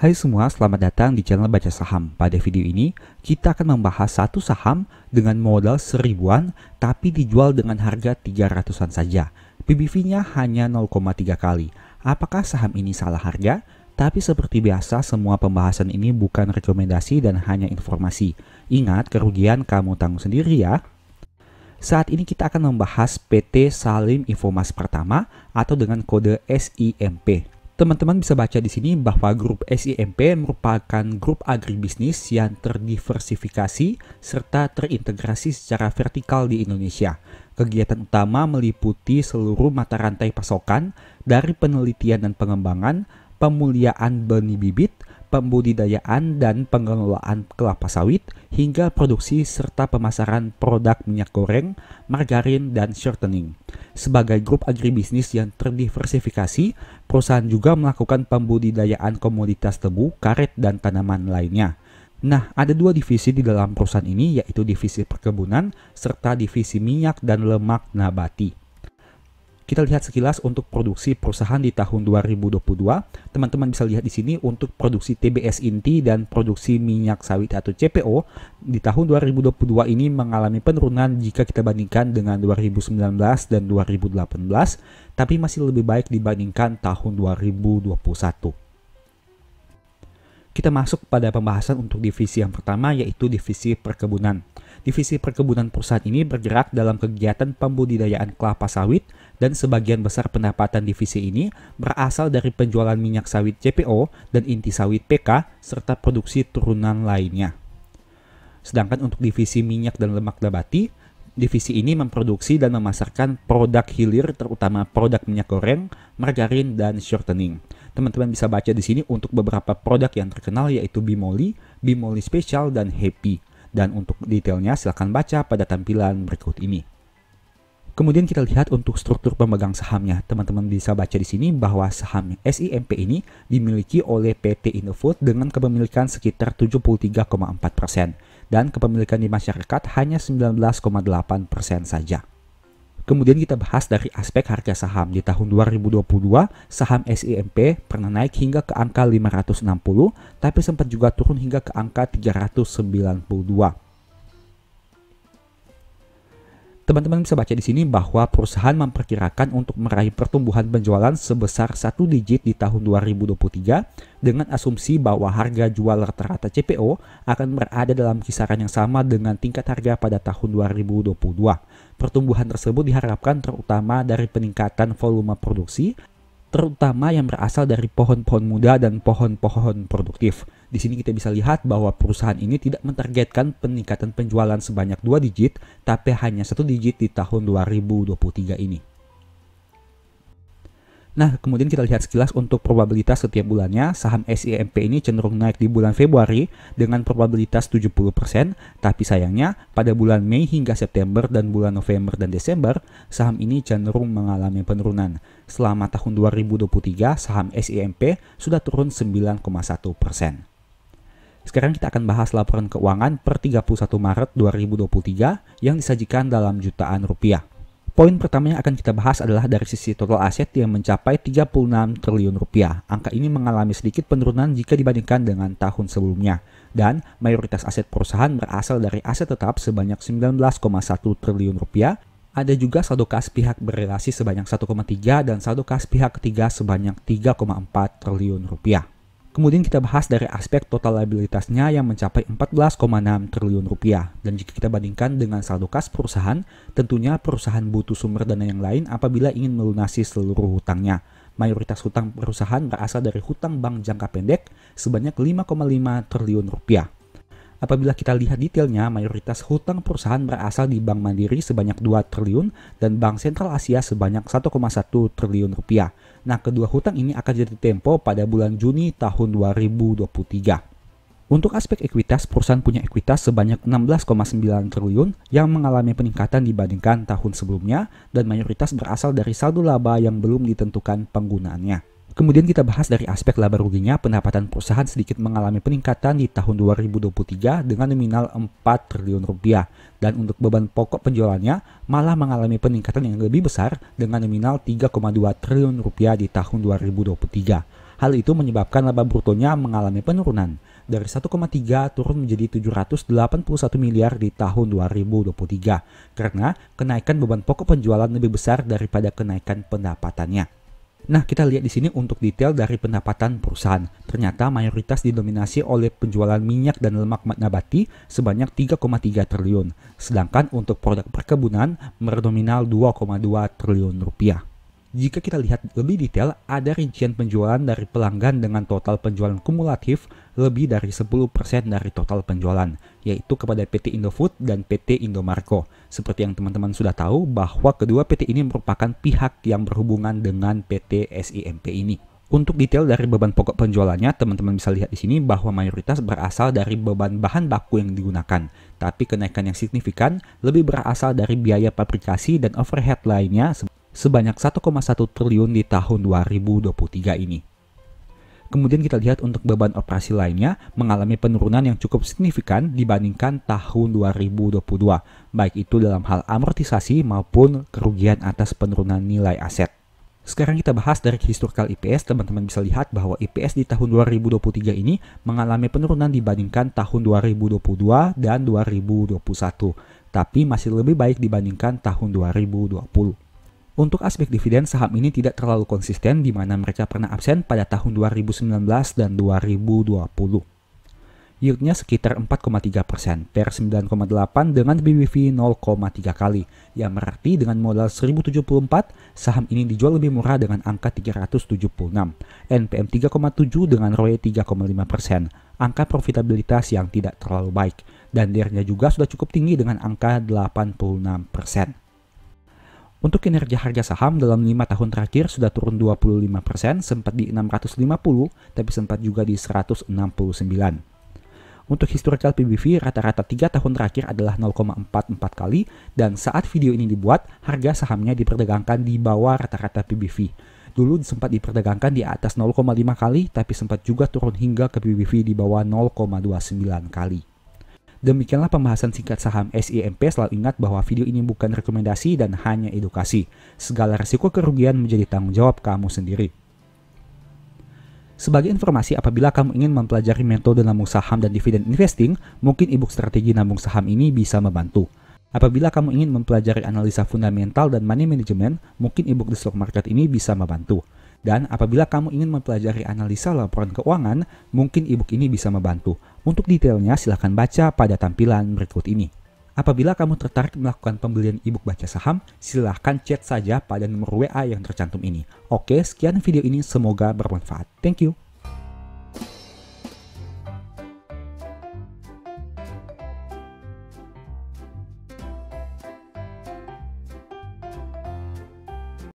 Hai semua, selamat datang di channel Baca Saham. Pada video ini, kita akan membahas satu saham dengan modal seribuan tapi dijual dengan harga 300-an saja. PBV-nya hanya 0,3 kali. Apakah saham ini salah harga? Tapi seperti biasa, semua pembahasan ini bukan rekomendasi dan hanya informasi. Ingat, kerugian kamu tanggung sendiri ya. Saat ini kita akan membahas PT Salim Infomas Pertama atau dengan kode SIMP. Teman-teman bisa baca di sini bahwa grup SIMP merupakan grup agribisnis yang terdiversifikasi serta terintegrasi secara vertikal di Indonesia. Kegiatan utama meliputi seluruh mata rantai pasokan dari penelitian dan pengembangan, pemuliaan benih bibit, pembudidayaan dan pengelolaan kelapa sawit, hingga produksi serta pemasaran produk minyak goreng, margarin, dan shortening. Sebagai grup agribisnis yang terdiversifikasi, perusahaan juga melakukan pembudidayaan komoditas tebu, karet, dan tanaman lainnya. Nah, ada dua divisi di dalam perusahaan ini, yaitu divisi perkebunan serta divisi minyak dan lemak nabati. Kita lihat sekilas untuk produksi perusahaan di tahun 2022. Teman-teman bisa lihat di sini untuk produksi TBS inti dan produksi minyak sawit atau CPO di tahun 2022 ini mengalami penurunan jika kita bandingkan dengan 2019 dan 2018, tapi masih lebih baik dibandingkan tahun 2021 kita masuk pada pembahasan untuk divisi yang pertama yaitu divisi perkebunan. Divisi perkebunan perusahaan ini bergerak dalam kegiatan pembudidayaan kelapa sawit dan sebagian besar pendapatan divisi ini berasal dari penjualan minyak sawit CPO dan inti sawit PK serta produksi turunan lainnya. Sedangkan untuk divisi minyak dan lemak nabati, divisi ini memproduksi dan memasarkan produk hilir terutama produk minyak goreng, margarin, dan shortening. Teman-teman bisa baca di sini untuk beberapa produk yang terkenal yaitu Bimoli, Bimoli Special, dan Happy. Dan untuk detailnya silahkan baca pada tampilan berikut ini. Kemudian kita lihat untuk struktur pemegang sahamnya. Teman-teman bisa baca di sini bahwa saham SIMP ini dimiliki oleh PT Indofood dengan kepemilikan sekitar 73,4% dan kepemilikan di masyarakat hanya 19,8% saja. Kemudian kita bahas dari aspek harga saham. Di tahun 2022, saham SIMP pernah naik hingga ke angka 560, tapi sempat juga turun hingga ke angka 392. Teman-teman bisa baca di sini bahwa perusahaan memperkirakan untuk meraih pertumbuhan penjualan sebesar satu digit di tahun 2023 dengan asumsi bahwa harga jual rata-rata CPO akan berada dalam kisaran yang sama dengan tingkat harga pada tahun 2022. Pertumbuhan tersebut diharapkan terutama dari peningkatan volume produksi terutama yang berasal dari pohon-pohon muda dan pohon-pohon produktif. Di sini kita bisa lihat bahwa perusahaan ini tidak mentargetkan peningkatan penjualan sebanyak dua digit, tapi hanya satu digit di tahun 2023 ini. Nah, kemudian kita lihat sekilas untuk probabilitas setiap bulannya, saham SIMP ini cenderung naik di bulan Februari dengan probabilitas 70%, tapi sayangnya pada bulan Mei hingga September dan bulan November dan Desember, saham ini cenderung mengalami penurunan. Selama tahun 2023, saham SIMP sudah turun 9,1%. Sekarang kita akan bahas laporan keuangan per 31 Maret 2023 yang disajikan dalam jutaan rupiah. Poin pertama yang akan kita bahas adalah dari sisi total aset yang mencapai 36 triliun rupiah. Angka ini mengalami sedikit penurunan jika dibandingkan dengan tahun sebelumnya. Dan mayoritas aset perusahaan berasal dari aset tetap sebanyak 19,1 triliun rupiah. Ada juga saldo kas pihak berrelasi sebanyak 1,3 dan saldo kas pihak ketiga sebanyak 3,4 triliun rupiah. Kemudian kita bahas dari aspek total liabilitasnya yang mencapai 14,6 triliun rupiah. Dan jika kita bandingkan dengan saldo kas perusahaan, tentunya perusahaan butuh sumber dana yang lain apabila ingin melunasi seluruh hutangnya. Mayoritas hutang perusahaan berasal dari hutang bank jangka pendek sebanyak 5,5 triliun rupiah. Apabila kita lihat detailnya, mayoritas hutang perusahaan berasal di Bank Mandiri sebanyak 2 triliun dan Bank Sentral Asia sebanyak 1,1 triliun rupiah. Nah, kedua hutang ini akan jadi tempo pada bulan Juni tahun 2023. Untuk aspek ekuitas, perusahaan punya ekuitas sebanyak 16,9 triliun yang mengalami peningkatan dibandingkan tahun sebelumnya dan mayoritas berasal dari saldo laba yang belum ditentukan penggunaannya. Kemudian kita bahas dari aspek laba ruginya, pendapatan perusahaan sedikit mengalami peningkatan di tahun 2023 dengan nominal 4 triliun rupiah. Dan untuk beban pokok penjualannya malah mengalami peningkatan yang lebih besar dengan nominal 3,2 triliun rupiah di tahun 2023. Hal itu menyebabkan laba brutonya mengalami penurunan dari 1,3 turun menjadi 781 miliar di tahun 2023 karena kenaikan beban pokok penjualan lebih besar daripada kenaikan pendapatannya. Nah, kita lihat di sini untuk detail dari pendapatan perusahaan. Ternyata mayoritas didominasi oleh penjualan minyak dan lemak nabati sebanyak 3,3 triliun. Sedangkan untuk produk perkebunan merdominal 2,2 triliun rupiah. Jika kita lihat lebih detail, ada rincian penjualan dari pelanggan dengan total penjualan kumulatif lebih dari 10% dari total penjualan, yaitu kepada PT Indofood dan PT Indomarko. Seperti yang teman-teman sudah tahu bahwa kedua PT ini merupakan pihak yang berhubungan dengan PT SIMP ini. Untuk detail dari beban pokok penjualannya, teman-teman bisa lihat di sini bahwa mayoritas berasal dari beban bahan baku yang digunakan. Tapi kenaikan yang signifikan lebih berasal dari biaya pabrikasi dan overhead lainnya sebanyak 1,1 triliun di tahun 2023 ini. Kemudian kita lihat untuk beban operasi lainnya mengalami penurunan yang cukup signifikan dibandingkan tahun 2022, baik itu dalam hal amortisasi maupun kerugian atas penurunan nilai aset. Sekarang kita bahas dari historical IPS, e teman-teman bisa lihat bahwa IPS e di tahun 2023 ini mengalami penurunan dibandingkan tahun 2022 dan 2021, tapi masih lebih baik dibandingkan tahun 2020. Untuk aspek dividen, saham ini tidak terlalu konsisten di mana mereka pernah absen pada tahun 2019 dan 2020. Yieldnya sekitar 4,3% persen per 9,8 dengan BBV 0,3 kali, yang berarti dengan modal 1074, saham ini dijual lebih murah dengan angka 376, NPM 3,7 dengan ROE 3,5%, persen, angka profitabilitas yang tidak terlalu baik, dan DER-nya juga sudah cukup tinggi dengan angka 86%. persen. Untuk kinerja harga saham dalam lima tahun terakhir sudah turun 25%, sempat di 650, tapi sempat juga di 169. Untuk historical PBV rata-rata 3 tahun terakhir adalah 0,44 kali dan saat video ini dibuat harga sahamnya diperdagangkan di bawah rata-rata PBV. Dulu sempat diperdagangkan di atas 0,5 kali tapi sempat juga turun hingga ke PBV di bawah 0,29 kali. Demikianlah pembahasan singkat saham SIMP. Selalu ingat bahwa video ini bukan rekomendasi dan hanya edukasi. Segala resiko kerugian menjadi tanggung jawab kamu sendiri. Sebagai informasi, apabila kamu ingin mempelajari metode nabung saham dan dividend investing, mungkin ebook strategi nabung saham ini bisa membantu. Apabila kamu ingin mempelajari analisa fundamental dan money management, mungkin ebook The Stock Market ini bisa membantu. Dan apabila kamu ingin mempelajari analisa laporan keuangan, mungkin ebook ini bisa membantu. Untuk detailnya silahkan baca pada tampilan berikut ini. Apabila kamu tertarik melakukan pembelian ebook baca saham, silahkan chat saja pada nomor WA yang tercantum ini. Oke, sekian video ini, semoga bermanfaat. Thank you.